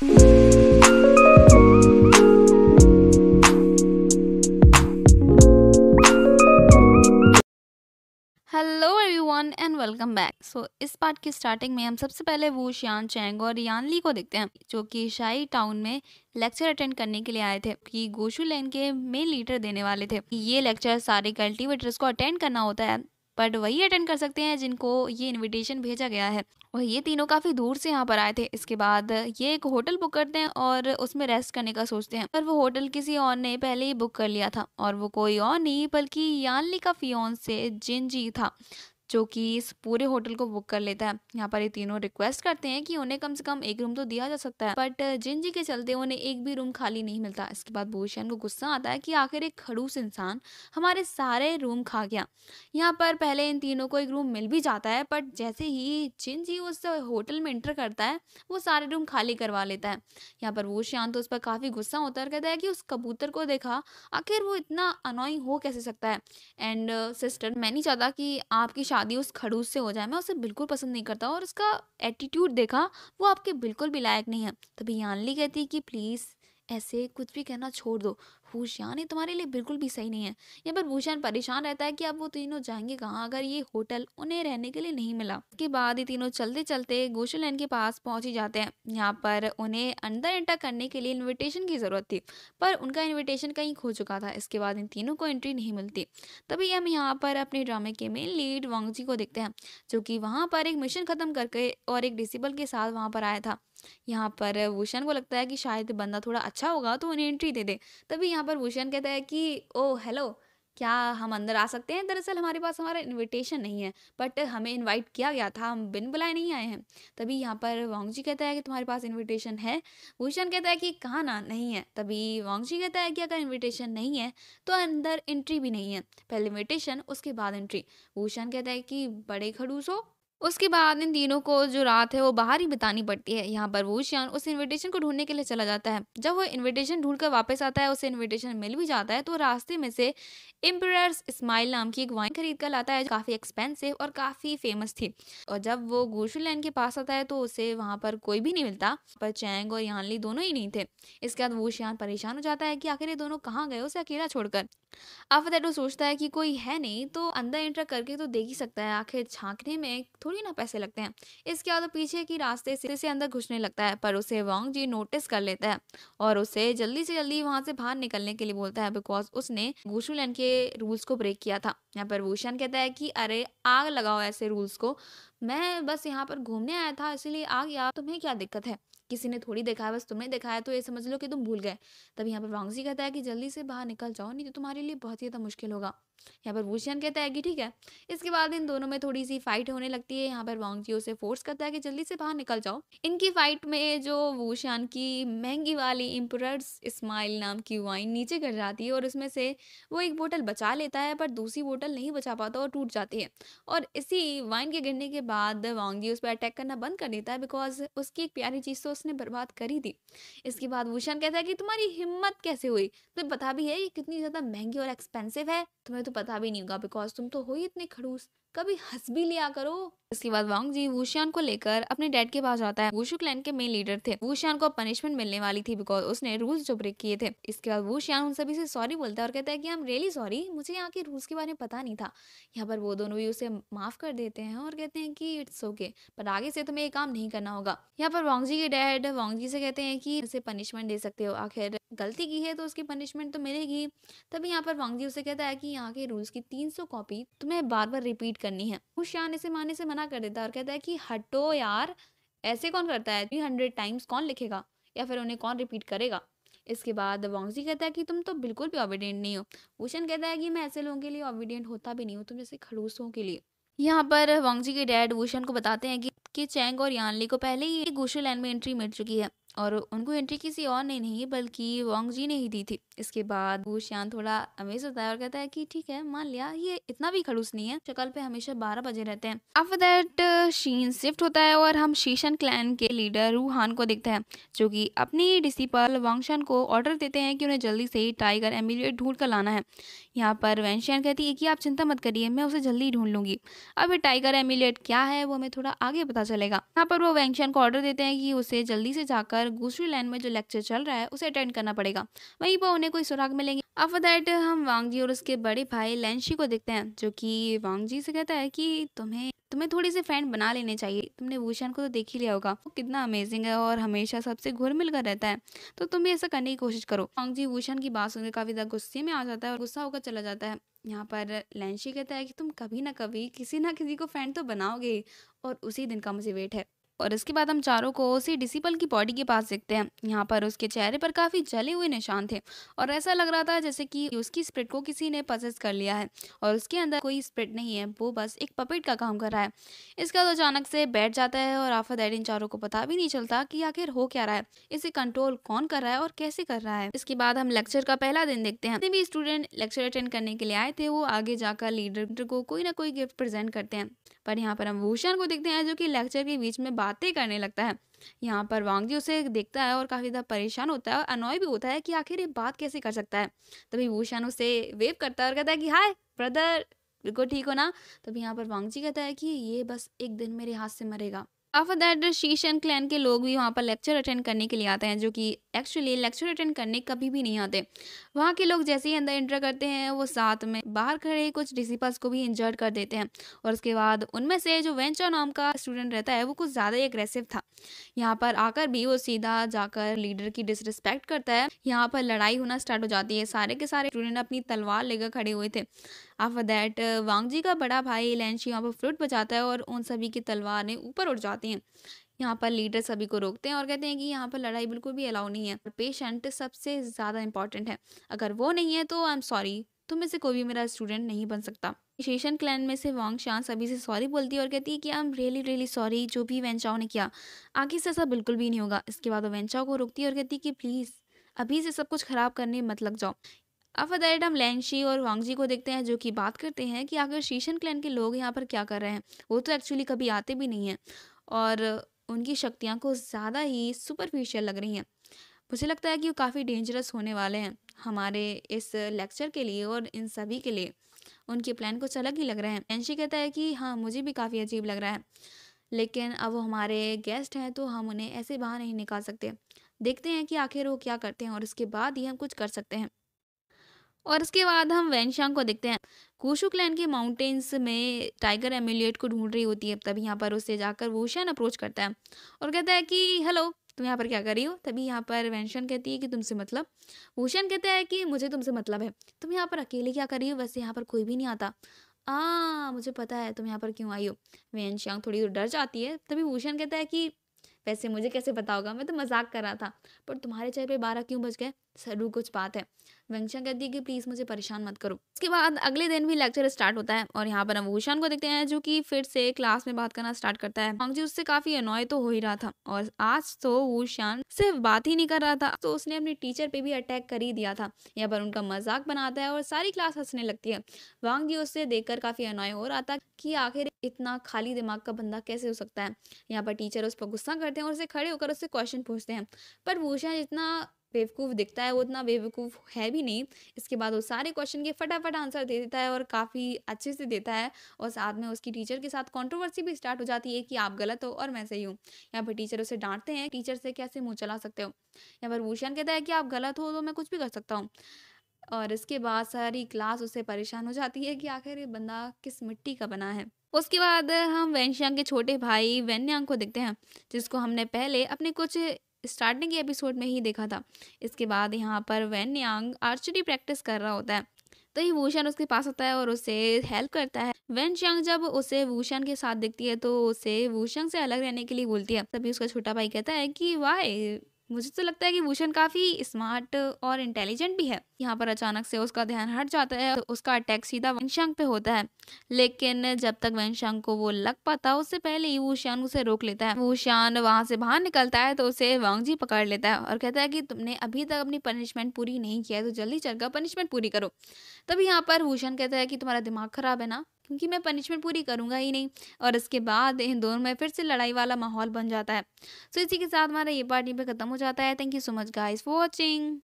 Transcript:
hello everyone and welcome back so इस part की starting में हम सबसे पहले वो शियान चैंग और यान ली को देखते हैं जो कि शाही टाउन में लेक्चर अटेंड करने के लिए आए थे कि गोशु लैन के मेन लीडर देने वाले थे ये लेक्चर सारे कल्टीवेटर्स को अटेंड करना होता है बट वही अटेंड कर सकते हैं जिनको ये इन्विटेशन भेजा गया है और ये तीनों काफ़ी दूर से यहाँ पर आए थे इसके बाद ये एक होटल बुक करते हैं और उसमें रेस्ट करने का सोचते हैं पर वो होटल किसी और ने पहले ही बुक कर लिया था और वो कोई और नहीं बल्कि यानली का फियोन से जी था जो कि इस पूरे होटल को बुक कर लेता है यहाँ पर ये तीनों रिक्वेस्ट करते हैं कि उन्हें कम से कम एक रूम तो दिया जा सकता है बट जिन जी के चलते उन्हें एक भी रूम खाली नहीं मिलता इसके बाद भूषण को गुस्सा आता है कि आखिर एक खड़ूस इंसान हमारे सारे रूम खा गया यहाँ पर पहले इन तीनों को एक रूम मिल भी जाता है बट जैसे ही जिन जी उस होटल में इंटर करता है वो सारे रूम खाली करवा लेता है यहाँ पर वो तो उस पर काफ़ी गुस्सा होता है कहता है कि उस कबूतर को देखा आखिर वो इतना अनोई हो कैसे सकता है एंड सिस्टर मैं नहीं चाहता कि आपकी शादी उस खड़ूस से हो जाए मैं उसे बिल्कुल पसंद नहीं करता और उसका एटीट्यूड देखा वो आपके बिल्कुल भी लायक नहीं है तभी यानली कहती है कि प्लीज़ ऐसे कुछ भी कहना छोड़ दो ये तुम्हारे लिए बिल्कुल भी सही नहीं है यहाँ पर भूषण परेशान रहता है कि अब वो तीनों जाएंगे कहाँ अगर ये होटल उन्हें रहने के लिए नहीं मिला उसके बाद ये तीनों चलते चलते गोशल लैंड के पास पहुँच ही जाते हैं यहाँ पर उन्हें अंदर एंटर करने के लिए इन्विटेशन की ज़रूरत थी पर उनका इन्विटेशन कहीं खो चुका था इसके बाद इन तीनों को एंट्री नहीं मिलती तभी हम यहाँ पर अपने ड्रामे के मेन लीड वांगजी को देखते हैं जो कि वहाँ पर एक मिशन ख़त्म करके और एक डिसिबल के साथ वहाँ पर आया था यहाँ पर भूषण को लगता है कि शायद बंदा थोड़ा अच्छा होगा तो उन्हें एंट्री दे दे तभी यहाँ पर भूषण कहता है कि ओ हेलो क्या हम अंदर आ सकते हैं दरअसल हमारे पास हमारा इनविटेशन नहीं है बट हमें इनवाइट किया गया था हम बिन बुलाए नहीं आए हैं तभी यहाँ पर वांग जी कहता है कि तुम्हारे पास इनविटेशन है भूषण कहता है कि कहाँ ना नहीं है तभी वांग जी कहता है कि अगर इनविटेशन नहीं है तो अंदर एंट्री भी नहीं है पहले इन्विटेशन उसके बाद एंट्री भूषण कहता है कि बड़े खड़ूस हो उसके बाद इन तीनों को जो रात है वो बाहर ही बितानी पड़ती है यहाँ पर वो शान उस इनविटेशन को ढूंढने के लिए चला जाता है जब वो इनविटेशन ढूंढ कर वापस आता है उसे इनविटेशन मिल भी जाता है तो रास्ते में से एम्पर स्माइल नाम की एक वाइन खरीद कर लाता है जो काफ़ी एक्सपेंसिव और काफ़ी फेमस थी और जब वो गोशु लैंड के पास आता है तो उसे वहाँ पर कोई भी नहीं मिलता पर चैंग और यानली दोनों ही नहीं थे इसके बाद वो शान परेशान हो जाता है कि आखिर ये दोनों कहाँ गए उसे अकेला छोड़कर आफ्टर दैट वो सोचता है कि कोई है नहीं तो अंदर एंटर करके तो देख ही सकता है आखिर झांकने में थोड़ी ना पैसे लगते हैं इसके बाद पीछे की रास्ते से, से अंदर घुसने लगता है पर उसे वांग जी नोटिस कर लेता है और उसे जल्दी से जल्दी वहाँ से बाहर निकलने के लिए बोलता है बिकॉज उसने वूशुलैन के रूल्स को ब्रेक किया था यहाँ पर वूशन कहता है कि अरे आग लगाओ ऐसे रूल्स को मैं बस यहाँ पर घूमने आया था इसीलिए आ गया तुम्हें क्या दिक्कत है किसी ने थोड़ी देखा है बस तुमने देखा है तो ये समझ लो कि तुम भूल गए तब यहाँ पर वांगजी कहता है कि जल्दी से बाहर निकल जाओ नहीं तो तुम्हारे लिए बहुत ही ज़्यादा मुश्किल होगा यहाँ पर वूशियन कहता है कि ठीक है इसके बाद इन दोनों में थोड़ी सी फाइट होने लगती है यहाँ पर वांगजी उसे फोर्स करता है कि जल्दी से बाहर निकल जाओ इनकी फाइट में जो वूशियान की महंगी वाली इम्परर्स स्माइल नाम की वाइन नीचे गिर जाती है और उसमें से वो एक बोतल बचा लेता है पर दूसरी बोतल नहीं बचा पाता और टूट जाती है और इसी वाइन के गिरने के बाद वांगी उस पर अटैक करना बंद कर देता है बिकॉज उसकी एक प्यारी चीज़ तो उसने बर्बाद कर ही दी इसके बाद भूषण कहता है कि तुम्हारी हिम्मत कैसे हुई तुम्हें पता भी है ये कितनी ज़्यादा महंगी और एक्सपेंसिव है तुम्हें तो पता भी नहीं होगा बिकॉज तुम तो हो ही इतने खड़ूस कभी हंस भी लिया करो इसके बाद वांग जी वुशियान को लेकर अपने डैड के पास जाता है वुशु क्लैन के मेन लीडर थे वुशियान को पनिशमेंट मिलने वाली थी बिकॉज उसने रूल्स जो ब्रेक किए थे इसके बाद वुशियान उन सभी से सॉरी बोलता है और कहता है कि आई एम रियली सॉरी मुझे यहाँ के रूल्स के बारे में पता नहीं था यहाँ पर वो दोनों भी उसे माफ कर देते हैं और कहते हैं कि इट्स ओके पर आगे से तुम्हें ये काम नहीं करना होगा यहाँ पर वांग जी के डैड वांग जी से कहते हैं कि उसे पनिशमेंट दे सकते हो आखिर गलती की है तो उसकी पनिशमेंट तो मिलेगी तभी यहाँ पर वांगजी उसे कहता है कि यहाँ के रूल्स की तीन सौ कॉपी तुम्हें बार बार रिपीट करनी है खुशान इसे माने से मना कर देता है और कहता है कि हटो यार ऐसे कौन करता है थ्री हंड्रेड टाइम्स कौन लिखेगा या फिर उन्हें कौन रिपीट करेगा इसके बाद वांगजी कहता है कि तुम तो बिल्कुल भी ओबिडेंट नहीं हो भूषण कहता है कि मैं ऐसे लोगों के लिए ओबिडेंट होता भी नहीं हूँ तुम जैसे खड़ूसों के लिए यहाँ पर वांगजी के डैड भूषण को बताते हैं कि, कि चैंग और यानली को पहले ही गुशु लैंड में एंट्री मिल चुकी है और उनको एंट्री किसी और ने नहीं बल्कि वोंग जी ने ही दी थी इसके बाद वो श्यान थोड़ा अमेज होता है और कहता है कि ठीक है मान लिया ये इतना भी खड़ूस नहीं है शक्ल पे हमेशा बारह बजे रहते हैं आफ्टर दैट शीन शिफ्ट होता है और हम शीशन क्लैन के लीडर रूहान को देखते हैं जो कि अपनी डिसिपल वांगशन को ऑर्डर देते हैं कि उन्हें जल्दी से ही टाइगर एमिलियट ढूंढ कर लाना है यहाँ पर वैनशियान कहती है कि आप चिंता मत करिए मैं उसे जल्दी ढूंढ लूंगी अब टाइगर एमिलियट क्या है वो हमें थोड़ा आगे पता चलेगा यहाँ पर वो वैंगशियान को ऑर्डर देते हैं कि उसे जल्दी से जाकर जाकर दूसरी लाइन में जो लेक्चर चल रहा है उसे अटेंड करना पड़ेगा वहीं पर उन्हें कोई सुराग मिलेंगे आफ्टर दैट हम वांग जी और उसके बड़े भाई लैंशी को देखते हैं जो कि वांग जी से कहता है कि तुम्हें तुम्हें थोड़ी सी फ्रेंड बना लेने चाहिए तुमने भूषण को तो देख ही लिया होगा वो कितना अमेजिंग है और हमेशा सबसे घुर मिल कर रहता है तो तुम भी ऐसा करने की कोशिश करो वांग जी भूषण की बात सुनकर काफी ज़्यादा गुस्से में आ जाता है और गुस्सा होकर चला जाता है यहाँ पर लैंशी कहता है कि तुम कभी ना कभी किसी ना किसी को फ्रेंड तो बनाओगे और उसी दिन का मुझे वेट है और इसके बाद हम चारों को उसी डिसिपल की बॉडी के पास देखते हैं यहाँ पर उसके चेहरे पर काफ़ी जले हुए निशान थे और ऐसा लग रहा था जैसे कि उसकी स्प्रिट को किसी ने पसेस कर लिया है और उसके अंदर कोई स्प्रिट नहीं है वो बस एक पपेट का काम कर रहा है इसका तो अचानक से बैठ जाता है और आफत इन चारों को पता भी नहीं चलता की आखिर हो क्या रहा है इसे कंट्रोल कौन कर रहा है और कैसे कर रहा है इसके बाद हम लेक्चर का पहला दिन देखते हैं भी स्टूडेंट लेक्चर अटेंड करने के लिए आए थे वो आगे जाकर लीडर को कोई ना कोई गिफ्ट प्रेजेंट करते हैं पर यहाँ पर हम भूषण को देखते हैं जो की लेक्चर के बीच में बातें करने लगता है यहाँ पर वांगजी उसे देखता है और काफ़ी ज़्यादा परेशान होता है और अनॉय भी होता है कि आखिर ये बात कैसे कर सकता है तभी भूषण उसे वेव करता है और कहता है कि हाय ब्रदर बिल्कुल ठीक हो ना तभी यहाँ पर वांगजी कहता है कि ये बस एक दिन मेरे हाथ से मरेगा आफ दैट एंड क्लैन के लोग भी वहाँ पर लेक्चर अटेंड करने के लिए आते हैं जो कि एक्चुअली लेक्चर अटेंड करने कभी भी नहीं आते वहाँ के लोग जैसे ही अंदर एंटर करते हैं वो साथ में बाहर खड़े कुछ डिसिपल्स को भी इंजर्ड कर देते हैं और उसके बाद उनमें से जो वेंचर नाम का स्टूडेंट रहता है वो कुछ ज़्यादा ही एग्रेसिव था यहाँ पर आकर भी वो सीधा जाकर लीडर की डिसरिस्पेक्ट करता है यहाँ पर लड़ाई होना स्टार्ट हो जाती है सारे के सारे स्टूडेंट अपनी तलवार लेकर खड़े हुए थे आफ्टर दैट वांगजी का बड़ा भाई लैंशी यहाँ पर फ्लूट बजाता है और उन सभी की तलवारें ऊपर उठ जाती हैं यहाँ पर लीडर सभी को रोकते हैं और कहते हैं कि यहाँ पर लड़ाई बिल्कुल भी अलाउ नहीं है पेशेंट सबसे ज़्यादा इंपॉर्टेंट है अगर वो नहीं है तो आई एम सॉरी तुम में से कोई भी मेरा स्टूडेंट नहीं बन सकता शेषन क्लैन में से वांग शान सभी से सॉरी बोलती है और कहती है कि I am really really sorry जो भी वेंचाओ ने किया आगे से ऐसा बिल्कुल भी नहीं होगा इसके बाद वो वेंचाओ को रोकती है और कहती है कि प्लीज़ अभी से सब कुछ ख़राब करने मत लग जाओ अब फदाइड हम लैंगशी और वांगजी को देखते हैं जो कि बात करते हैं कि आखिर शीशन क्लैन के लोग यहाँ पर क्या कर रहे हैं वो तो एक्चुअली कभी आते भी नहीं हैं और उनकी शक्तियाँ को ज़्यादा ही सुपरफिशियल लग रही हैं मुझे लगता है कि वो काफ़ी डेंजरस होने वाले हैं हमारे इस लेक्चर के लिए और इन सभी के लिए उनके प्लान कुछ अलग ही लग रहे हैं एंशी कहता है कि हाँ मुझे भी काफ़ी अजीब लग रहा है लेकिन अब वो हमारे गेस्ट हैं तो हम उन्हें ऐसे बाहर नहीं निकाल सकते देखते हैं कि आखिर वो क्या करते हैं और उसके बाद ही हम कुछ कर सकते हैं और इसके बाद हम वैनशांग को देखते हैं कोशु लैंड के माउंटेन्स में टाइगर एमिलियट को ढूंढ रही होती है तभी यहाँ पर उसे जाकर शैन अप्रोच करता है और कहता है कि हेलो तुम यहाँ पर क्या कर रही हो तभी यहाँ पर वैनशन कहती है कि तुमसे मतलब वोशन कहता है कि मुझे तुमसे मतलब है तुम यहाँ पर अकेले क्या कर रही हो वैसे यहाँ पर कोई भी नहीं आता आ मुझे पता है तुम यहाँ पर क्यों आई हो श्यांग थोड़ी दूर डर जाती है तभी वोशन कहता है कि वैसे मुझे कैसे पता होगा मैं तो मजाक कर रहा था पर तुम्हारे चेहरे पर बारह क्यों बज गए जरूर कुछ बात है वंशा कहती है कि प्लीज़ मुझे परेशान मत करो इसके बाद अगले दिन भी लेक्चर स्टार्ट होता है और यहाँ पर हम भूषण को देखते हैं जो कि फिर से क्लास में बात करना स्टार्ट करता है मोंगजी उससे काफ़ी अनॉय तो हो ही रहा था और आज तो भूषण सिर्फ बात ही नहीं कर रहा था तो उसने अपने टीचर पे भी अटैक कर ही दिया था यहाँ पर उनका मजाक बनाता है और सारी क्लास हंसने लगती है वांगजी उससे देखकर काफ़ी अनॉय हो रहा था कि आखिर इतना खाली दिमाग का बंदा कैसे हो सकता है यहाँ पर टीचर उस पर गुस्सा करते हैं और उसे खड़े होकर उससे क्वेश्चन पूछते हैं पर भूषण इतना बेवकूफ़ दिखता है वो उतना बेवकूफ़ है भी नहीं इसके बाद वो सारे क्वेश्चन के फटाफट आंसर दे देता है और काफ़ी अच्छे से देता है और साथ में उसकी टीचर के साथ कंट्रोवर्सी भी स्टार्ट हो जाती है कि आप गलत हो और मैं सही हूँ यहाँ पर टीचर उसे डांटते हैं टीचर से कैसे मुँह चला सकते हो यहाँ पर भूषण कहता है कि आप गलत हो तो मैं कुछ भी कर सकता हूँ और इसके बाद सारी क्लास उसे परेशान हो जाती है कि आखिर ये बंदा किस मिट्टी का बना है उसके बाद हम वैनश्यांग के छोटे भाई वैन्यांग को देखते हैं जिसको हमने पहले अपने कुछ स्टार्टिंग के एपिसोड में ही देखा था इसके बाद यहाँ पर वैन यांग आर्चरी प्रैक्टिस कर रहा होता है तो ही वूशन उसके पास होता है और उसे हेल्प करता है वेन शंग जब उसे वूशन के साथ दिखती है तो उसे वूशन से अलग रहने के लिए बोलती है तभी उसका छोटा भाई कहता है कि वाह मुझे तो लगता है कि भूषण काफ़ी स्मार्ट और इंटेलिजेंट भी है यहाँ पर अचानक से उसका ध्यान हट जाता है तो उसका अटैक सीधा वंशांग पे होता है लेकिन जब तक वंशांग को वो लग पाता उससे पहले ही वूशान उसे रोक लेता है वूशान वहाँ से बाहर निकलता है तो उसे वांगजी पकड़ लेता है और कहता है कि तुमने अभी तक अपनी पनिशमेंट पूरी नहीं किया है तो जल्दी चलकर पनिशमेंट पूरी करो तब यहाँ पर भूषण कहता है कि तुम्हारा दिमाग खराब है ना क्योंकि मैं पनिशमेंट पूरी करूँगा ही नहीं और इसके बाद इन दोनों में फिर से लड़ाई वाला माहौल बन जाता है सो तो so, इसी के साथ हमारा ये पार्टी यहाँ पे ख़त्म हो जाता है thank you so much guys for watching